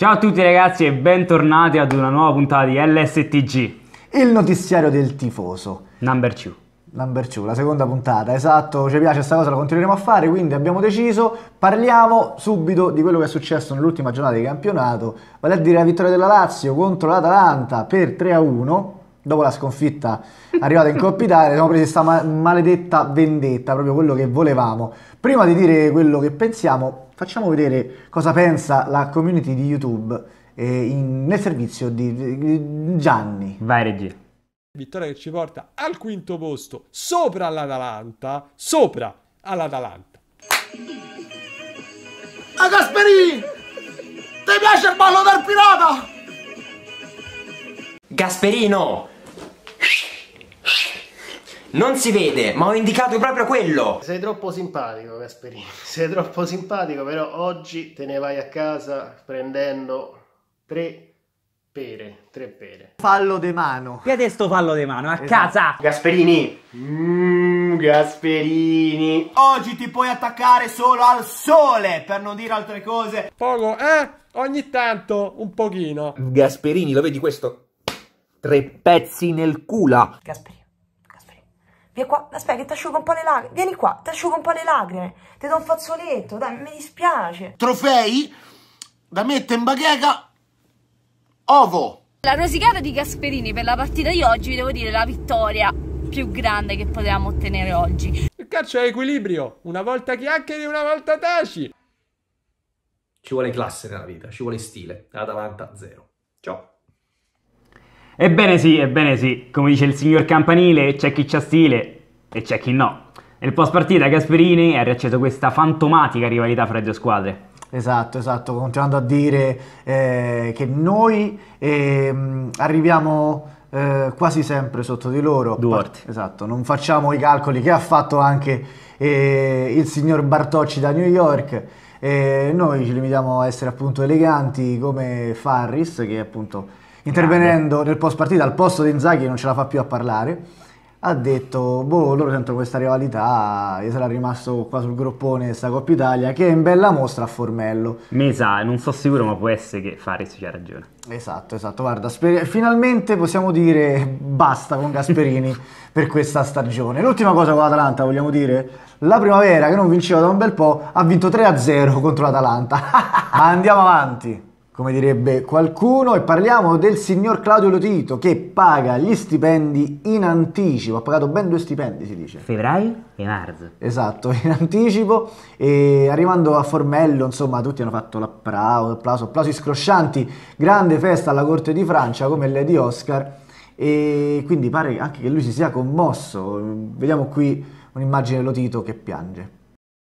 Ciao a tutti ragazzi e bentornati ad una nuova puntata di LSTG. Il notiziario del tifoso. Number 2. Number 2, la seconda puntata, esatto, ci piace questa cosa, la continueremo a fare, quindi abbiamo deciso, parliamo subito di quello che è successo nell'ultima giornata di campionato, vale a dire la vittoria della Lazio contro l'Atalanta per 3-1, dopo la sconfitta arrivata in Coppa Italia, siamo presi questa maledetta vendetta, proprio quello che volevamo. Prima di dire quello che pensiamo, facciamo vedere cosa pensa la community di YouTube eh, in, nel servizio di Gianni. Vai regia. Vittoria che ci porta al quinto posto, sopra l'Atalanta, sopra all'Atalanta. A Gasperini! Ti piace il ballo del pirata? Gasperino! Non si vede, ma ho indicato proprio quello! Sei troppo simpatico, Gasperini. Sei troppo simpatico, però oggi te ne vai a casa prendendo tre pere, tre pere. Fallo de mano. Che è sto fallo de mano? A esatto. casa! Gasperini! Mmm, Gasperini! Oggi ti puoi attaccare solo al sole, per non dire altre cose. Poco, eh? Ogni tanto, un pochino. Gasperini, lo vedi questo? Tre pezzi nel culo. Gasperini. Vieni qua, aspetta che ti asciugo un po' le lacrime. Vieni qua, ti asciugo un po' le lacrime. Ti do un fazzoletto, dai, mi dispiace. Trofei da mettere in bacheca ovo. La rosicata di Gasperini per la partita di oggi, vi devo dire, la vittoria più grande che potevamo ottenere oggi. Il calcio è equilibrio, una volta chiacchieri, una volta taci. Ci vuole classe nella vita, ci vuole stile. Atalanta zero. Ciao. Ebbene sì, ebbene sì, come dice il signor Campanile, c'è chi c'ha stile, e c'è chi no. Nel post partita Gasperini ha riacceso questa fantomatica rivalità fra le due squadre. Esatto, esatto, continuando a dire eh, che noi eh, arriviamo eh, quasi sempre sotto di loro. Duarte. Esatto, non facciamo i calcoli che ha fatto anche eh, il signor Bartocci da New York. noi ci limitiamo a essere appunto eleganti come Farris che appunto intervenendo Grande. nel post partita al posto di Inzaghi non ce la fa più a parlare ha detto, boh, loro sentono questa rivalità, io sarà rimasto qua sul groppone questa Coppa Italia, che è in bella mostra a Formello. Mi sa, non so sicuro, ma può essere che Fares ci ha ragione. Esatto, esatto, guarda, sper- finalmente possiamo dire basta con Gasperini per questa stagione. L'ultima cosa con l'Atalanta, vogliamo dire? La primavera, che non vinceva da un bel po', ha vinto 3-0 contro l'Atalanta. andiamo avanti come direbbe qualcuno, e parliamo del signor Claudio Lotito che paga gli stipendi in anticipo. Ha pagato ben due stipendi, si dice. Febbraio e marzo. Esatto, in anticipo. E arrivando a Formello, insomma, tutti hanno fatto l'applauso, applauso, applausi scroscianti. Grande festa alla corte di Francia, come Lady Oscar. E quindi pare anche che lui si sia commosso. Vediamo qui un'immagine di Lotito che piange.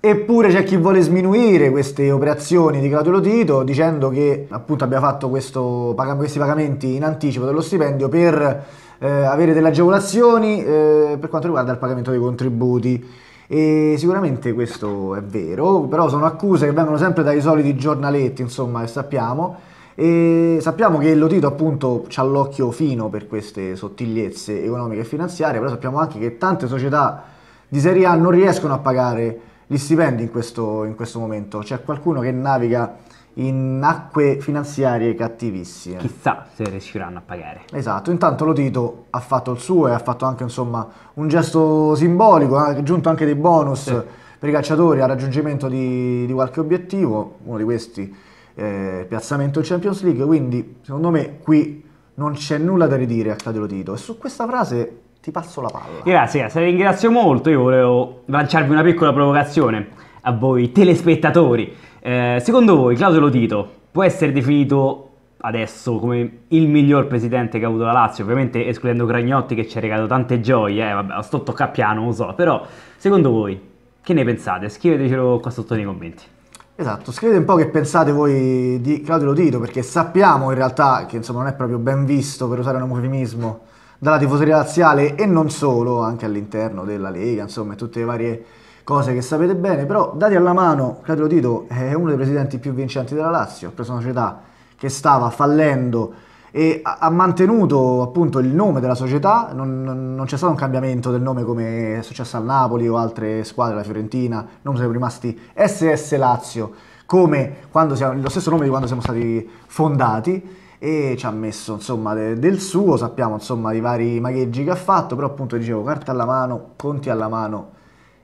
Eppure c'è chi vuole sminuire queste operazioni di Claudio Lotito dicendo che appunto abbia fatto questo, questi pagamenti in anticipo dello stipendio per eh, avere delle agevolazioni eh, per quanto riguarda il pagamento dei contributi. E sicuramente questo è vero, però sono accuse che vengono sempre dai soliti giornaletti, insomma, che sappiamo. E sappiamo che Lotito appunto ha l'occhio fino per queste sottigliezze economiche e finanziarie, però sappiamo anche che tante società di Serie A non riescono a pagare gli stipendi in questo, in questo momento? C'è qualcuno che naviga in acque finanziarie cattivissime. Chissà se riusciranno a pagare. Esatto, intanto Lotito ha fatto il suo e ha fatto anche insomma, un gesto simbolico, ha aggiunto anche dei bonus sì. per i calciatori al raggiungimento di, di, qualche obiettivo, uno di questi eh, piazzamento in Champions League, quindi secondo me qui non c'è nulla da ridire a Claudio Lotito e su questa frase ti passo la palla. Grazie, grazie, ringrazio molto. Io volevo lanciarvi una piccola provocazione a voi telespettatori. Eh, secondo voi Claudio Lotito può essere definito adesso come il miglior presidente che ha avuto la Lazio, ovviamente escludendo Cragnotti che ci ha regalato tante gioie, eh, vabbè, sto tocca piano, lo so, però secondo voi che ne pensate? Scrivetecelo qua sotto nei commenti. Esatto, scrivete un po' che pensate voi di Claudio Lodito, perché sappiamo in realtà che insomma non è proprio ben visto, per usare un eufemismo, dalla tifoseria laziale e non solo, anche all'interno della Lega, insomma, tutte le varie cose che sapete bene, però dati alla mano, Claudio Tito è uno dei presidenti più vincenti della Lazio, ha preso una società che stava fallendo e ha mantenuto appunto il nome della società, non, non, non c'è stato un cambiamento del nome come è successo al Napoli o altre squadre, la Fiorentina, non siamo rimasti SS Lazio, come siamo, lo stesso nome di quando siamo stati fondati e ci ha messo insomma de, del suo, sappiamo insomma i vari magheggi che ha fatto, però appunto dicevo carta alla mano, conti alla mano.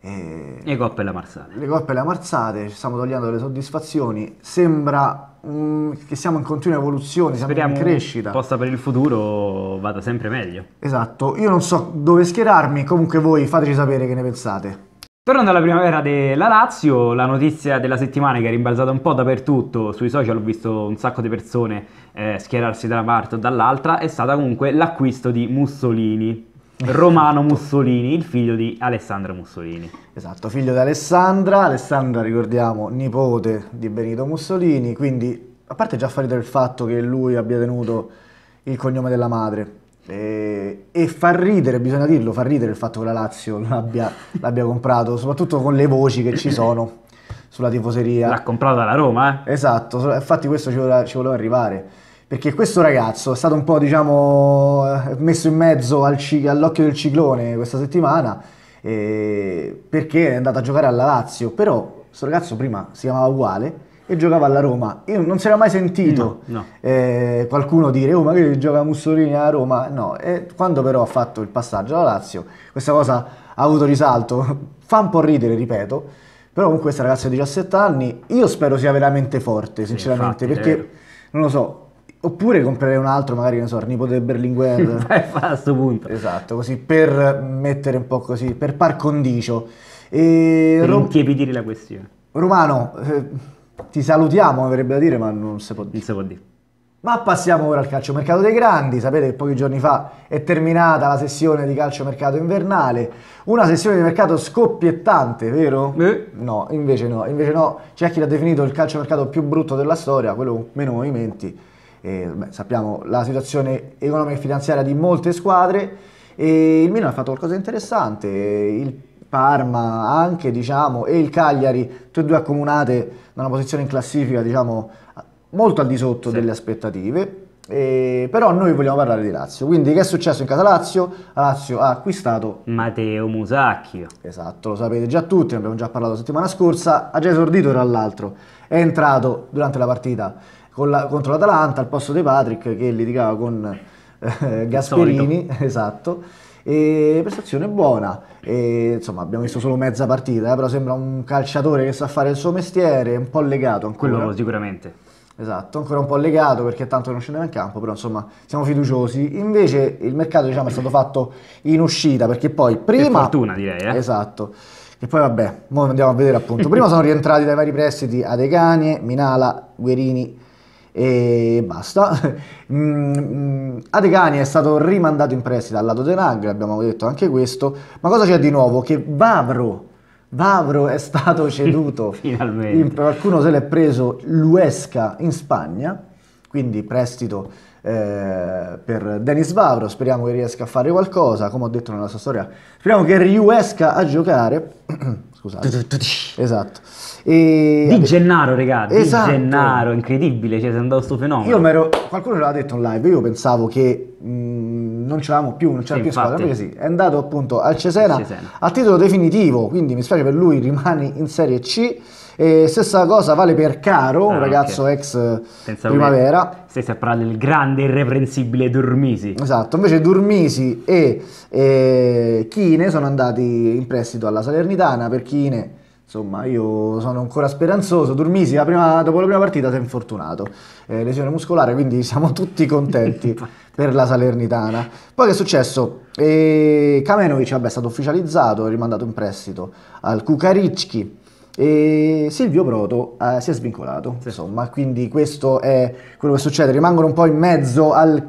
E... Le coppe alla marzate. Le coppe alla marzate, ci stiamo togliendo delle soddisfazioni, sembra mm, che siamo in continua evoluzione, Speriamo siamo in crescita. Posta per il futuro vada sempre meglio. Esatto, io non so dove schierarmi, comunque voi fateci sapere che ne pensate. Tornando alla primavera della Lazio, la notizia della settimana che è rimbalzata un po' dappertutto, sui social ho visto un sacco di persone eh, schierarsi da una parte o dall'altra, è stata comunque l'acquisto di Mussolini. Romano esatto. Mussolini, il figlio di Alessandra Mussolini. Esatto, figlio di Alessandra, Alessandra ricordiamo nipote di Benito Mussolini, quindi a parte già far ridere il fatto che lui abbia tenuto il cognome della madre, eh, e, e fa ridere, bisogna dirlo, fa ridere il fatto che la Lazio l'abbia, l'abbia comprato, soprattutto con le voci che ci sono sulla tifoseria. L'ha comprata la Roma, eh? Esatto, infatti questo ci voleva, ci voleva arrivare. Perché questo ragazzo è stato un po', diciamo, eh, messo in mezzo al ci- all'occhio del ciclone questa settimana eh, perché è andato a giocare alla Lazio. Però questo ragazzo prima si chiamava uguale e giocava alla Roma. Io non si era mai sentito no, no. Eh, qualcuno dire oh ma che gioca Mussolini a Roma, no. E quando però ha fatto il passaggio alla Lazio, questa cosa ha avuto risalto, fa un po' ridere, ripeto, però comunque questa ragazza ha 17 anni, io spero sia veramente forte, sinceramente, sì, infatti, perché non lo so, Oppure comprerei un altro, magari, ne so, nipote Berlinguer. fa a questo punto. Esatto, così per mettere un po' così, per par condicio. E... Per Rom... intiepidire la questione. Romano, eh, ti salutiamo, mi verrebbe da dire, ma non si può dire. Non si può dire. Ma passiamo ora al calciomercato dei grandi. Sapete che pochi giorni fa è terminata la sessione di calciomercato invernale. Una sessione di mercato scoppiettante, vero? Eh. No, invece no. Invece no. C'è chi l'ha definito il calciomercato più brutto della storia, quello con meno movimenti. E, beh, sappiamo la situazione economica e finanziaria di molte squadre. E il Milan ha fatto qualcosa di interessante. Il Parma anche, diciamo, e il Cagliari, tutte e due accomunate da una posizione in classifica, diciamo, molto al di sotto sì. delle aspettative. E, però noi vogliamo parlare di Lazio. Quindi, che è successo in casa Lazio? Lazio ha acquistato Matteo Musacchio. Esatto, lo sapete già tutti, ne abbiamo già parlato la settimana scorsa. Ha già esordito tra l'altro. È entrato durante la partita la, contro l'Atalanta al posto di Patrick che litigava con eh, Gasperini. Esatto e prestazione buona, e, insomma abbiamo visto solo mezza partita, eh, però sembra un calciatore che sa fare il suo mestiere, un po' legato ancora. Quello sicuramente. Esatto, ancora un po' legato perché tanto non scendeva in campo, però insomma siamo fiduciosi. Invece il mercato diciamo, è stato fatto in uscita perché poi prima... Per fortuna direi, eh? Esatto. E poi vabbè, ora andiamo a vedere appunto. Prima sono rientrati dai vari prestiti Adecanie, Minala, Guerini, e basta. Mm, mm, Adegani è stato rimandato in prestito al lato Tenag, abbiamo detto anche questo, ma cosa c'è di nuovo? Che Vavro, Vavro è stato ceduto, Finalmente. qualcuno se l'è preso l'Uesca in Spagna, quindi prestito eh, per Denis Vavro, speriamo che riesca a fare qualcosa, come ho detto nella sua storia, speriamo che riesca a giocare, scusate, esatto. E... Di Gennaro, regà, esatto. di Gennaro, incredibile, cioè, è andato questo fenomeno. Io ero, qualcuno l'aveva detto in live, io pensavo che... Mh, mm, non ce l'avamo più, non c'era sì, più squadra, perché sì, è andato appunto al Cesena, Cesena, a titolo definitivo, quindi mi spiace per lui, rimane in Serie C. E stessa cosa vale per Caro, ah, un ragazzo okay. ex Pensavo primavera. Stessa a parlare del grande irreprensibile Durmisi. Esatto, invece Durmisi e, e Chine sono andati in prestito alla Salernitana per Chine insomma io sono ancora speranzoso Durmisi la prima, dopo la prima partita si è infortunato eh, lesione muscolare quindi siamo tutti contenti per la Salernitana. Poi che è successo? E Kamenovic vabbè, è stato ufficializzato, rimandato in prestito al Kukaricchi e Silvio Proto eh, si è svincolato. Sì. Insomma, quindi questo è quello che succede. Rimangono un po' in mezzo al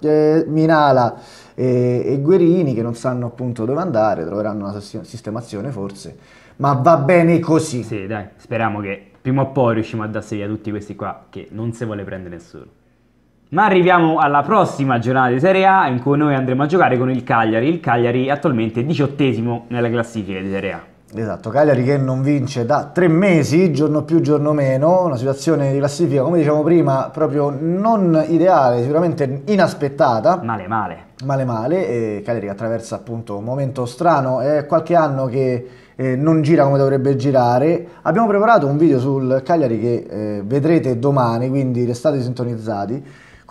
eh, Minala e, e Guerini che non sanno appunto dove andare, troveranno una sistemazione forse, ma va bene così. Sì, dai, speriamo che prima o poi riusciamo a darsi via tutti questi qua che non se vuole prendere nessuno. Ma arriviamo alla prossima giornata di Serie A in cui noi andremo a giocare con il Cagliari. Il Cagliari attualmente diciottesimo nella classifica di Serie A. Esatto, Cagliari che non vince da tre mesi, giorno più giorno meno, una situazione di classifica come diciamo prima proprio non ideale, sicuramente inaspettata. Male male. Male male, e Cagliari che attraversa appunto un momento strano, è qualche anno che eh, non gira come dovrebbe girare. Abbiamo preparato un video sul Cagliari che eh, vedrete domani, quindi restate sintonizzati.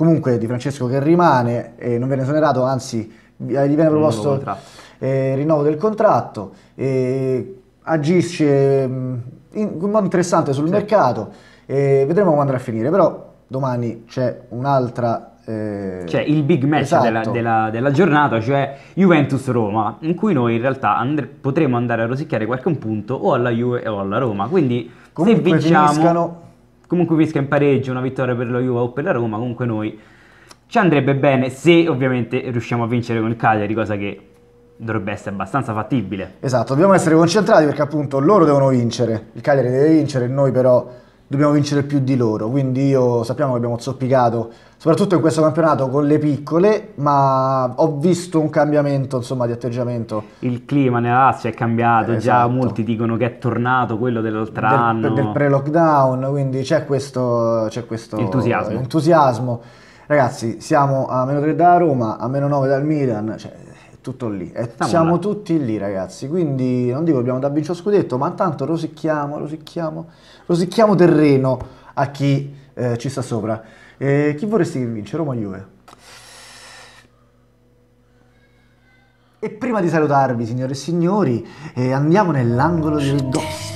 Comunque Di Francesco che rimane, eh, non viene esonerato, anzi gli viene proposto il eh, rinnovo del contratto, eh, agisce mm, in, in modo interessante sul sì. mercato, vedremo quando andrà a finire, però domani c'è un'altra cioè il big match esatto. della, della, della, giornata, cioè Juventus-Roma, in cui noi in realtà andre- potremo andare a rosicchiare qualche punto o alla Juve o alla Roma. Quindi Comunque se vinciamo... Finiscano comunque pesca in pareggio, una vittoria per lo Juve o per la Roma, comunque noi ci andrebbe bene se ovviamente riusciamo a vincere con il Cagliari, cosa che dovrebbe essere abbastanza fattibile. Esatto, dobbiamo essere concentrati perché appunto loro devono vincere, il Cagliari deve vincere, noi però dobbiamo vincere più di loro. Quindi io sappiamo che abbiamo zoppicato, soprattutto in questo campionato, con le piccole, ma ho visto un cambiamento insomma, di atteggiamento. Il clima nella Lazio è cambiato, eh, già esatto. molti dicono che è tornato quello dell'altro del, anno. Del pre-lockdown, quindi c'è questo, questo, entusiasmo. entusiasmo. Ragazzi, siamo a meno 3 da Roma, a meno 9 dal Milan, cioè, tutto lì. Eh, siamo tutti lì, ragazzi. Quindi non dico abbiamo da vincere lo scudetto, ma intanto rosicchiamo, rosicchiamo, rosicchiamo terreno a chi eh, ci sta sopra. Eh, chi vorresti che vince? Roma Juve? E prima di salutarvi, signore e signori, eh, andiamo nell'angolo del dosso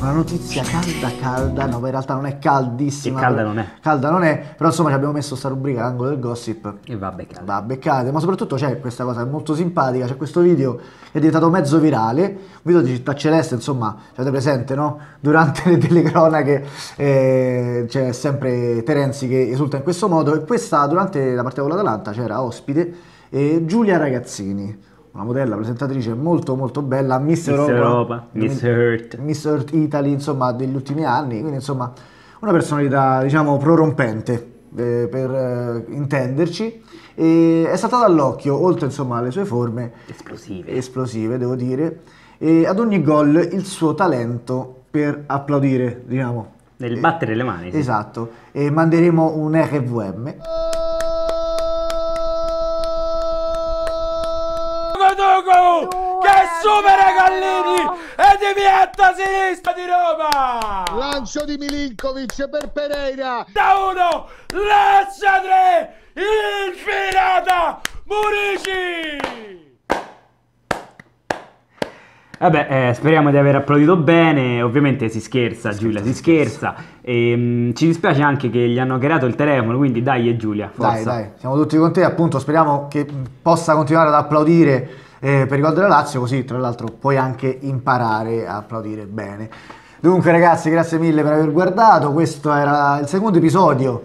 una notizia calda calda, no in realtà non è caldissima. E calda però, non è. Calda non è, però insomma ci abbiamo messo sta rubrica l'angolo del gossip. E va beccata. Va beccata, ma soprattutto c'è questa cosa molto simpatica, c'è questo video che è diventato mezzo virale, un video di Città Celeste, insomma, avete presente, no? Durante le telecronache eh, c'è sempre Terenzi che esulta in questo modo e questa durante la partita con l'Atalanta c'era ospite eh, Giulia Ragazzini una modella presentatrice molto molto bella, Miss, Miss Europa, Europa Miss Earth. Miss Earth Italy, insomma, degli ultimi anni, quindi insomma una personalità diciamo prorompente eh, per eh, intenderci. E è stata dall'occhio, oltre insomma alle sue forme esplosive, esplosive devo dire, e ad ogni gol il suo talento per applaudire, diciamo. Nel battere le mani. Sì. Esatto, e manderemo un RVM. Dugu che supera Gallini e diventa sinistra di Roma lancio di Milinkovic per Pereira da uno, Lecce tre, infilata Murici Vabbè, eh, speriamo di aver applaudito bene, ovviamente si scherza sì, Giulia, si scherza. E, ehm, mh, ci dispiace anche che gli hanno creato il telefono, quindi dai eh, Giulia, forza. Dai, dai, siamo tutti con te, appunto, speriamo che possa continuare ad applaudire eh, per il gol della Lazio, così tra l'altro puoi anche imparare a applaudire bene. Dunque ragazzi, grazie mille per aver guardato, questo era il secondo episodio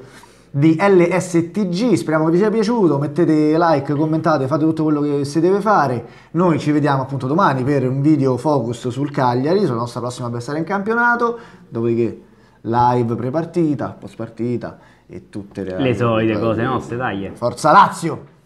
di LSTG, speriamo che vi sia piaciuto, mettete like, commentate, fate tutto quello che si deve fare, noi ci vediamo appunto domani per un video focus sul Cagliari, sulla nostra prossima avversaria in campionato, dopodiché live prepartita, post partita e tutte le, le solite cose nostre, dai. Forza Lazio!